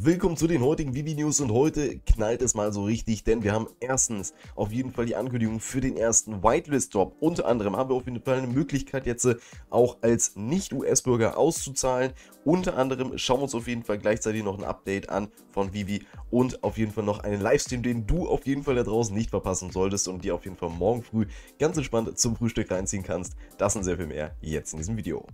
Willkommen zu den heutigen Vivi News und heute knallt es mal so richtig, denn wir haben erstens auf jeden Fall die Ankündigung für den ersten Whitelist Drop. Unter anderem haben wir auf jeden Fall eine Möglichkeit jetzt äh, auch als Nicht-US-Bürger auszuzahlen. Unter anderem schauen wir uns auf jeden Fall gleichzeitig noch ein Update an von Vivi und auf jeden Fall noch einen Livestream, den du auf jeden Fall da draußen nicht verpassen solltest und dir auf jeden Fall morgen früh ganz entspannt zum Frühstück reinziehen kannst. Das sind sehr viel mehr jetzt in diesem Video.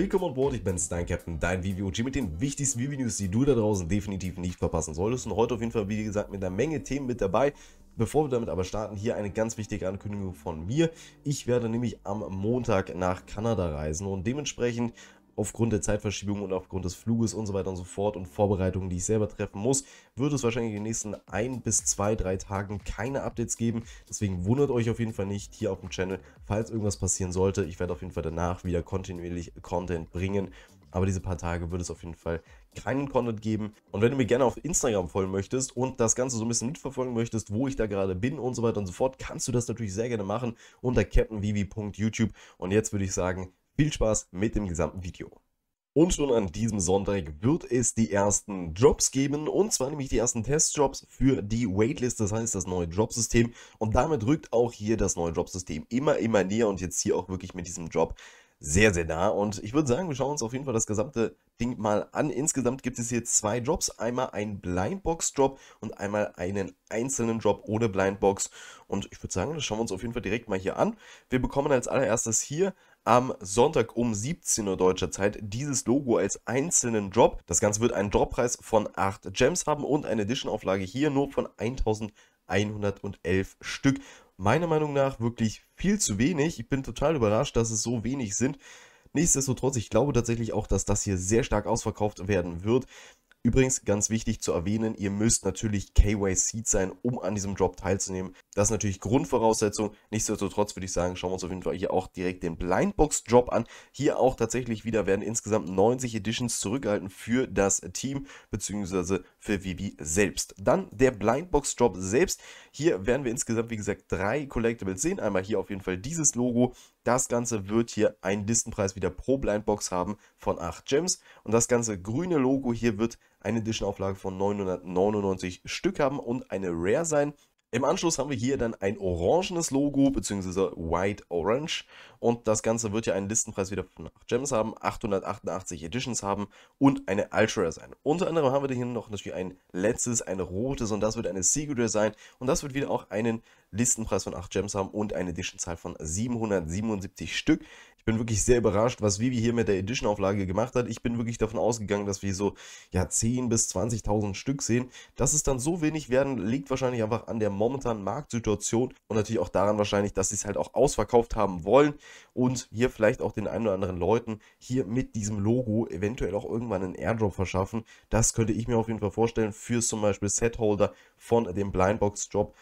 Willkommen an Bord, ich bin Stein Captain, dein VVOG mit den wichtigsten VV-News, die du da draußen definitiv nicht verpassen solltest. Und heute auf jeden Fall, wie gesagt, mit einer Menge Themen mit dabei. Bevor wir damit aber starten, hier eine ganz wichtige Ankündigung von mir. Ich werde nämlich am Montag nach Kanada reisen und dementsprechend aufgrund der Zeitverschiebung und aufgrund des Fluges und so weiter und so fort und Vorbereitungen, die ich selber treffen muss, wird es wahrscheinlich in den nächsten ein bis zwei, drei Tagen keine Updates geben. Deswegen wundert euch auf jeden Fall nicht hier auf dem Channel, falls irgendwas passieren sollte. Ich werde auf jeden Fall danach wieder kontinuierlich Content bringen. Aber diese paar Tage wird es auf jeden Fall keinen Content geben. Und wenn du mir gerne auf Instagram folgen möchtest und das Ganze so ein bisschen mitverfolgen möchtest, wo ich da gerade bin und so weiter und so fort, kannst du das natürlich sehr gerne machen unter captainvivi.youtube. Und jetzt würde ich sagen, viel Spaß mit dem gesamten Video. Und schon an diesem Sonntag wird es die ersten Jobs geben und zwar nämlich die ersten Testjobs für die Waitlist, das heißt das neue Jobsystem und damit rückt auch hier das neue Jobsystem immer, immer näher und jetzt hier auch wirklich mit diesem Job sehr, sehr nah. Und ich würde sagen, wir schauen uns auf jeden Fall das gesamte Ding mal an. Insgesamt gibt es hier zwei Jobs. Einmal einen Blindbox-Job und einmal einen einzelnen Job ohne Blindbox. Und ich würde sagen, das schauen wir uns auf jeden Fall direkt mal hier an. Wir bekommen als allererstes hier am Sonntag um 17 Uhr deutscher Zeit dieses Logo als einzelnen Drop. Das Ganze wird einen Droppreis von 8 Gems haben und eine Edition-Auflage hier nur von 1111 Stück. Meiner Meinung nach wirklich viel zu wenig. Ich bin total überrascht, dass es so wenig sind. Nichtsdestotrotz, ich glaube tatsächlich auch, dass das hier sehr stark ausverkauft werden wird. Übrigens, ganz wichtig zu erwähnen, ihr müsst natürlich KYC sein, um an diesem Drop teilzunehmen. Das ist natürlich Grundvoraussetzung. Nichtsdestotrotz würde ich sagen, schauen wir uns auf jeden Fall hier auch direkt den Blindbox Drop an. Hier auch tatsächlich wieder werden insgesamt 90 Editions zurückgehalten für das Team bzw. für Vivi selbst. Dann der Blindbox Drop selbst. Hier werden wir insgesamt, wie gesagt, drei Collectibles sehen. Einmal hier auf jeden Fall dieses Logo, das Ganze wird hier einen Listenpreis wieder pro Blindbox haben von 8 Gems. Und das ganze grüne Logo hier wird eine Edition-Auflage von 999 Stück haben und eine Rare sein. Im Anschluss haben wir hier dann ein orangenes Logo, bzw. White Orange. Und das Ganze wird ja einen Listenpreis wieder von 8 Gems haben, 888 Editions haben und eine Ultra Rare sein. Unter anderem haben wir hier noch natürlich ein letztes, ein rotes und das wird eine Secret Rare sein. Und das wird wieder auch einen Listenpreis von 8 Gems haben und eine Editionzahl von 777 Stück. Ich bin wirklich sehr überrascht, was Vivi hier mit der Edition-Auflage gemacht hat. Ich bin wirklich davon ausgegangen, dass wir so ja, 10.000 bis 20.000 Stück sehen. Dass es dann so wenig werden, liegt wahrscheinlich einfach an der momentanen Marktsituation und natürlich auch daran wahrscheinlich, dass sie es halt auch ausverkauft haben wollen und hier vielleicht auch den ein oder anderen Leuten hier mit diesem Logo eventuell auch irgendwann einen Airdrop verschaffen. Das könnte ich mir auf jeden Fall vorstellen für zum Beispiel Setholder von dem Blindbox-Job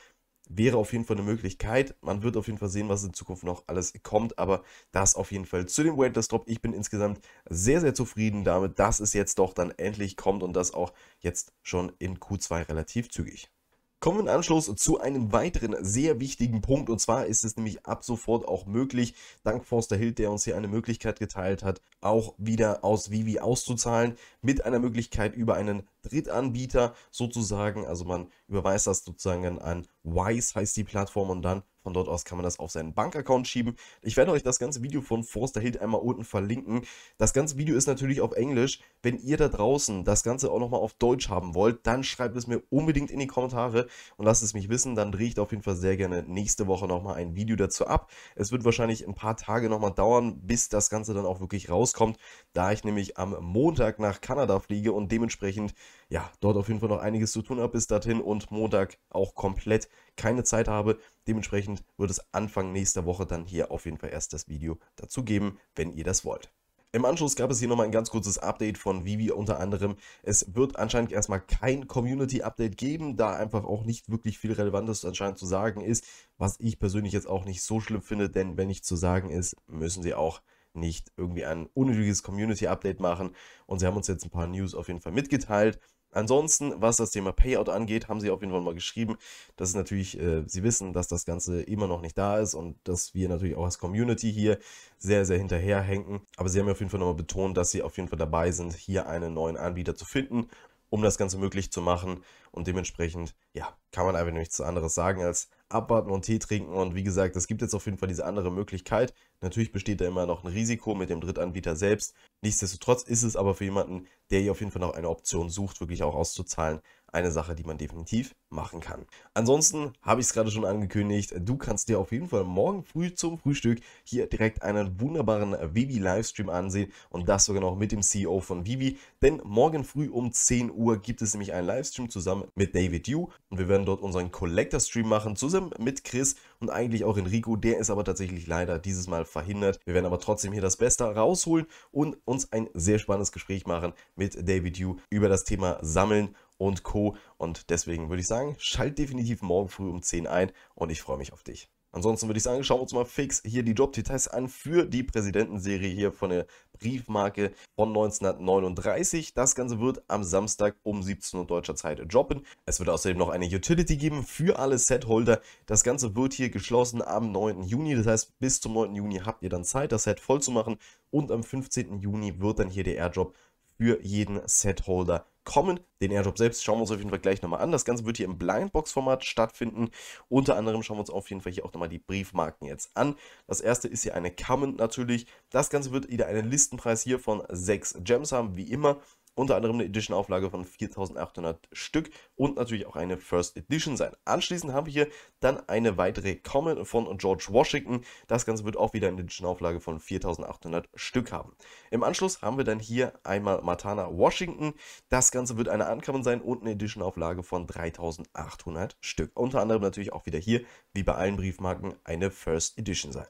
wäre auf jeden Fall eine Möglichkeit. Man wird auf jeden Fall sehen, was in Zukunft noch alles kommt, aber das auf jeden Fall zu dem Weightless Drop. Ich bin insgesamt sehr, sehr zufrieden damit, dass es jetzt doch dann endlich kommt und das auch jetzt schon in Q2 relativ zügig. Kommen wir im Anschluss zu einem weiteren sehr wichtigen Punkt und zwar ist es nämlich ab sofort auch möglich, dank Forster Hild, der uns hier eine Möglichkeit geteilt hat, auch wieder aus Vivi auszuzahlen mit einer Möglichkeit über einen Drittanbieter sozusagen. Also man überweist das sozusagen an Wise heißt die Plattform und dann von dort aus kann man das auf seinen Bankaccount schieben. Ich werde euch das ganze Video von Forster Hild einmal unten verlinken. Das ganze Video ist natürlich auf Englisch. Wenn ihr da draußen das Ganze auch nochmal auf Deutsch haben wollt, dann schreibt es mir unbedingt in die Kommentare und lasst es mich wissen. Dann drehe ich da auf jeden Fall sehr gerne nächste Woche nochmal ein Video dazu ab. Es wird wahrscheinlich ein paar Tage nochmal dauern, bis das Ganze dann auch wirklich rauskommt, da ich nämlich am Montag nach Kanada fliege und dementsprechend ja, dort auf jeden Fall noch einiges zu tun habe bis dorthin und Montag auch komplett keine Zeit habe. Dementsprechend wird es Anfang nächster Woche dann hier auf jeden Fall erst das Video dazu geben, wenn ihr das wollt. Im Anschluss gab es hier nochmal ein ganz kurzes Update von Vivi unter anderem. Es wird anscheinend erstmal kein Community-Update geben, da einfach auch nicht wirklich viel Relevantes anscheinend zu sagen ist, was ich persönlich jetzt auch nicht so schlimm finde, denn wenn nichts zu sagen ist, müssen sie auch nicht irgendwie ein unnötiges Community-Update machen. Und sie haben uns jetzt ein paar News auf jeden Fall mitgeteilt. Ansonsten, was das Thema Payout angeht, haben sie auf jeden Fall mal geschrieben, dass natürlich, äh, sie wissen, dass das Ganze immer noch nicht da ist und dass wir natürlich auch als Community hier sehr, sehr hinterherhängen. Aber sie haben auf jeden Fall nochmal betont, dass sie auf jeden Fall dabei sind, hier einen neuen Anbieter zu finden, um das Ganze möglich zu machen. Und dementsprechend, ja, kann man einfach nichts anderes sagen als abwarten und Tee trinken. Und wie gesagt, es gibt jetzt auf jeden Fall diese andere Möglichkeit, Natürlich besteht da immer noch ein Risiko mit dem Drittanbieter selbst. Nichtsdestotrotz ist es aber für jemanden, der hier auf jeden Fall noch eine Option sucht, wirklich auch auszuzahlen, eine Sache, die man definitiv machen kann. Ansonsten habe ich es gerade schon angekündigt, du kannst dir auf jeden Fall morgen früh zum Frühstück hier direkt einen wunderbaren Vivi Livestream ansehen und das sogar noch mit dem CEO von Vivi, denn morgen früh um 10 Uhr gibt es nämlich einen Livestream zusammen mit David Yu und wir werden dort unseren Collector Stream machen zusammen mit Chris und eigentlich auch Enrico, der ist aber tatsächlich leider dieses Mal verhindert. Wir werden aber trotzdem hier das Beste rausholen und uns ein sehr spannendes Gespräch machen mit David Yu über das Thema Sammeln und Co. Und deswegen würde ich sagen, schalt definitiv morgen früh um 10 ein und ich freue mich auf dich. Ansonsten würde ich sagen, schauen wir uns mal fix hier die Jobdetails an für die Präsidentenserie hier von der Briefmarke von 1939. Das Ganze wird am Samstag um 17 Uhr deutscher Zeit droppen. Es wird außerdem noch eine Utility geben für alle Setholder. Das Ganze wird hier geschlossen am 9. Juni. Das heißt, bis zum 9. Juni habt ihr dann Zeit, das Set voll zu machen. Und am 15. Juni wird dann hier der Airdrop für jeden Setholder kommen. Den Airdrop selbst schauen wir uns auf jeden Fall gleich nochmal an. Das Ganze wird hier im Blindbox-Format stattfinden. Unter anderem schauen wir uns auf jeden Fall hier auch nochmal die Briefmarken jetzt an. Das erste ist hier eine Common natürlich. Das Ganze wird wieder einen Listenpreis hier von 6 Gems haben, wie immer unter anderem eine Edition-Auflage von 4800 Stück und natürlich auch eine First Edition sein. Anschließend haben wir hier dann eine weitere Common von George Washington. Das Ganze wird auch wieder eine Edition-Auflage von 4800 Stück haben. Im Anschluss haben wir dann hier einmal Matana Washington. Das Ganze wird eine Uncommon sein und eine Edition-Auflage von 3800 Stück. Unter anderem natürlich auch wieder hier, wie bei allen Briefmarken, eine First Edition sein.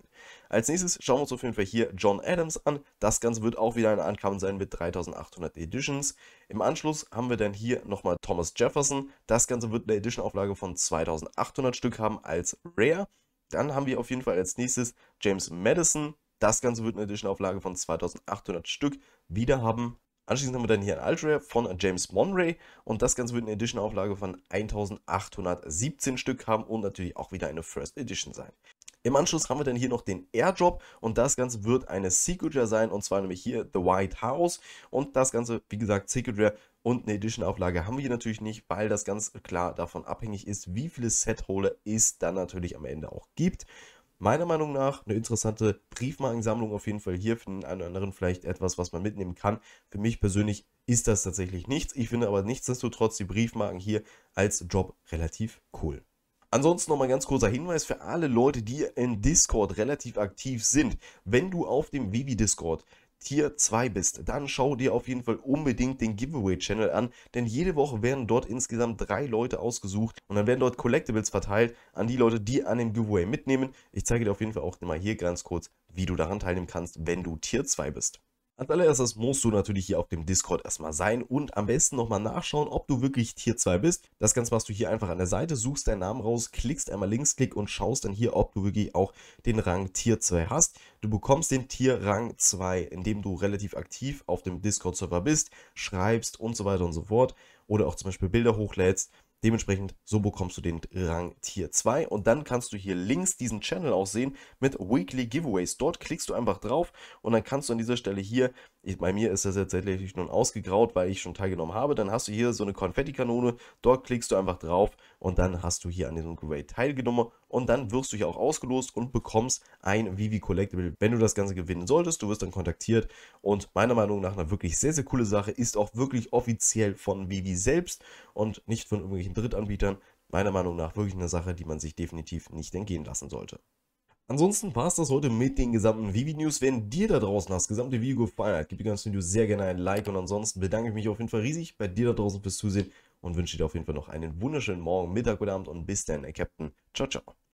Als nächstes schauen wir uns auf jeden Fall hier John Adams an. Das Ganze wird auch wieder ein Uncommon sein mit 3800 Editions. Im Anschluss haben wir dann hier nochmal Thomas Jefferson. Das Ganze wird eine Edition-Auflage von 2800 Stück haben als Rare. Dann haben wir auf jeden Fall als nächstes James Madison. Das Ganze wird eine Edition-Auflage von 2800 Stück wieder haben. Anschließend haben wir dann hier ein Ultra von James Monray und das Ganze wird eine Edition-Auflage von 1817 Stück haben und natürlich auch wieder eine First Edition sein. Im Anschluss haben wir dann hier noch den Airdrop und das Ganze wird eine Secret Rare sein und zwar nämlich hier The White House und das Ganze, wie gesagt, Secret Rare und eine Edition-Auflage haben wir hier natürlich nicht, weil das ganz klar davon abhängig ist, wie viele set hole es dann natürlich am Ende auch gibt. Meiner Meinung nach eine interessante Briefmarkensammlung auf jeden Fall hier, für den einen oder anderen vielleicht etwas, was man mitnehmen kann. Für mich persönlich ist das tatsächlich nichts. Ich finde aber nichtsdestotrotz die Briefmarken hier als Job relativ cool. Ansonsten nochmal ganz kurzer Hinweis für alle Leute, die in Discord relativ aktiv sind. Wenn du auf dem Vivi Discord Tier 2 bist, dann schau dir auf jeden Fall unbedingt den Giveaway-Channel an, denn jede Woche werden dort insgesamt drei Leute ausgesucht und dann werden dort Collectibles verteilt an die Leute, die an dem Giveaway mitnehmen. Ich zeige dir auf jeden Fall auch mal hier ganz kurz, wie du daran teilnehmen kannst, wenn du Tier 2 bist. Als allererstes musst du natürlich hier auf dem Discord erstmal sein und am besten nochmal nachschauen, ob du wirklich Tier 2 bist. Das Ganze machst du hier einfach an der Seite, suchst deinen Namen raus, klickst einmal Linksklick und schaust dann hier, ob du wirklich auch den Rang Tier 2 hast. Du bekommst den Tier Rang 2, indem du relativ aktiv auf dem Discord-Server bist, schreibst und so weiter und so fort oder auch zum Beispiel Bilder hochlädst Dementsprechend, so bekommst du den Rang Tier 2 und dann kannst du hier links diesen Channel auch sehen mit Weekly Giveaways. Dort klickst du einfach drauf und dann kannst du an dieser Stelle hier ich, bei mir ist das jetzt tatsächlich nun ausgegraut, weil ich schon teilgenommen habe, dann hast du hier so eine Konfettikanone, dort klickst du einfach drauf und dann hast du hier an diesem Giveaway teilgenommen und dann wirst du hier auch ausgelost und bekommst ein Vivi Collectible, wenn du das Ganze gewinnen solltest. Du wirst dann kontaktiert und meiner Meinung nach eine wirklich sehr, sehr coole Sache ist auch wirklich offiziell von Vivi selbst und nicht von irgendwelchen Drittanbietern. Meiner Meinung nach wirklich eine Sache, die man sich definitiv nicht entgehen lassen sollte. Ansonsten war es das heute mit den gesamten Vivi-News. Wenn dir da draußen das gesamte Video gefallen hat, gib dem ganzen Video sehr gerne ein Like und ansonsten bedanke ich mich auf jeden Fall riesig bei dir da draußen fürs Zusehen und wünsche dir auf jeden Fall noch einen wunderschönen Morgen, Mittag oder Abend und bis dann, Captain. Ciao, ciao.